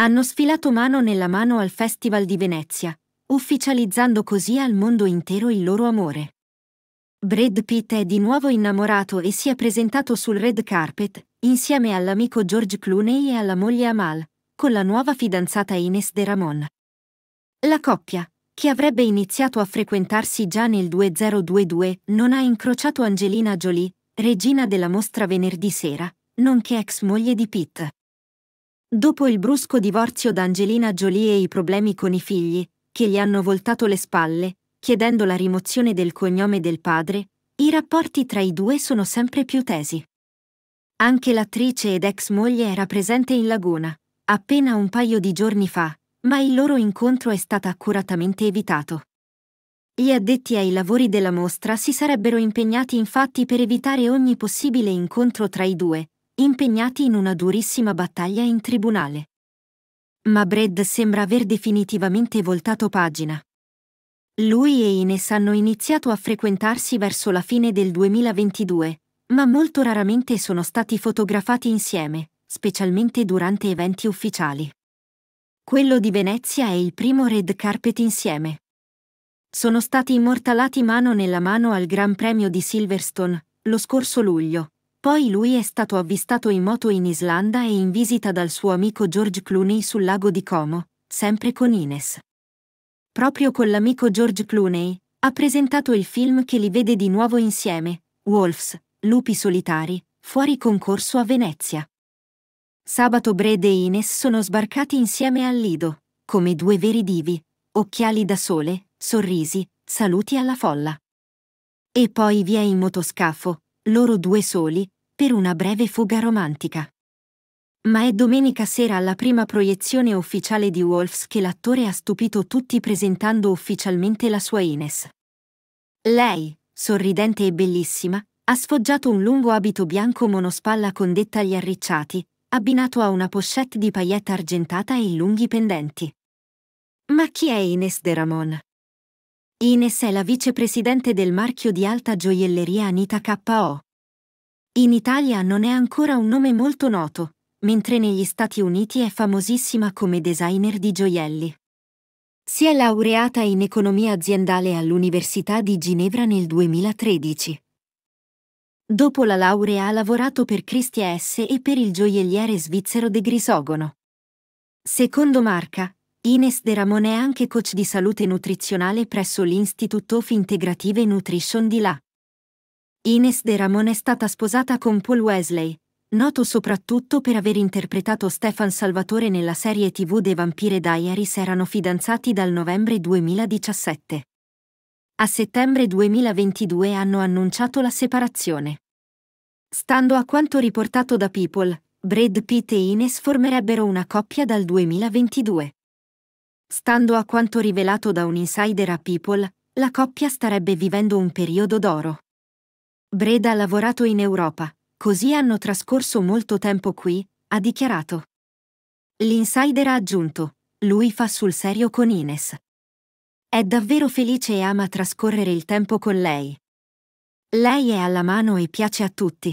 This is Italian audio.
hanno sfilato mano nella mano al Festival di Venezia, ufficializzando così al mondo intero il loro amore. Brad Pitt è di nuovo innamorato e si è presentato sul red carpet, insieme all'amico George Clooney e alla moglie Amal, con la nuova fidanzata Ines De Ramon. La coppia, che avrebbe iniziato a frequentarsi già nel 2022, non ha incrociato Angelina Jolie, regina della mostra venerdì sera, nonché ex moglie di Pitt. Dopo il brusco divorzio da Angelina Jolie e i problemi con i figli, che gli hanno voltato le spalle, chiedendo la rimozione del cognome del padre, i rapporti tra i due sono sempre più tesi. Anche l'attrice ed ex moglie era presente in Laguna, appena un paio di giorni fa, ma il loro incontro è stato accuratamente evitato. Gli addetti ai lavori della mostra si sarebbero impegnati infatti per evitare ogni possibile incontro tra i due, impegnati in una durissima battaglia in tribunale. Ma Brad sembra aver definitivamente voltato pagina. Lui e Ines hanno iniziato a frequentarsi verso la fine del 2022, ma molto raramente sono stati fotografati insieme, specialmente durante eventi ufficiali. Quello di Venezia è il primo red carpet insieme. Sono stati immortalati mano nella mano al Gran Premio di Silverstone, lo scorso luglio, poi lui è stato avvistato in moto in Islanda e in visita dal suo amico George Clooney sul lago di Como, sempre con Ines. Proprio con l'amico George Clooney, ha presentato il film che li vede di nuovo insieme, Wolves, Lupi Solitari, fuori concorso a Venezia. Sabato Brad e Ines sono sbarcati insieme al Lido, come due veri divi, occhiali da sole, sorrisi, saluti alla folla. E poi via in motoscafo, loro due soli, per una breve fuga romantica. Ma è domenica sera alla prima proiezione ufficiale di Wolfs che l'attore ha stupito tutti presentando ufficialmente la sua Ines. Lei, sorridente e bellissima, ha sfoggiato un lungo abito bianco monospalla con dettagli arricciati, abbinato a una pochette di paillette argentata e lunghi pendenti. Ma chi è Ines de Ramon? Ines è la vicepresidente del marchio di alta gioielleria Anita KO. In Italia non è ancora un nome molto noto, mentre negli Stati Uniti è famosissima come designer di gioielli. Si è laureata in economia aziendale all'Università di Ginevra nel 2013. Dopo la laurea ha lavorato per Christie S e per il gioielliere svizzero De Grisogono. Secondo marca, Ines De Ramon è anche coach di salute nutrizionale presso l'Institute of Integrative Nutrition di là. Ines De Ramon è stata sposata con Paul Wesley, noto soprattutto per aver interpretato Stefan Salvatore nella serie TV The Vampire Diaries erano fidanzati dal novembre 2017. A settembre 2022 hanno annunciato la separazione. Stando a quanto riportato da People, Brad Pitt e Ines formerebbero una coppia dal 2022. Stando a quanto rivelato da un insider a People, la coppia starebbe vivendo un periodo d'oro. Breda ha lavorato in Europa, così hanno trascorso molto tempo qui, ha dichiarato. L'insider ha aggiunto, lui fa sul serio con Ines. È davvero felice e ama trascorrere il tempo con lei. Lei è alla mano e piace a tutti.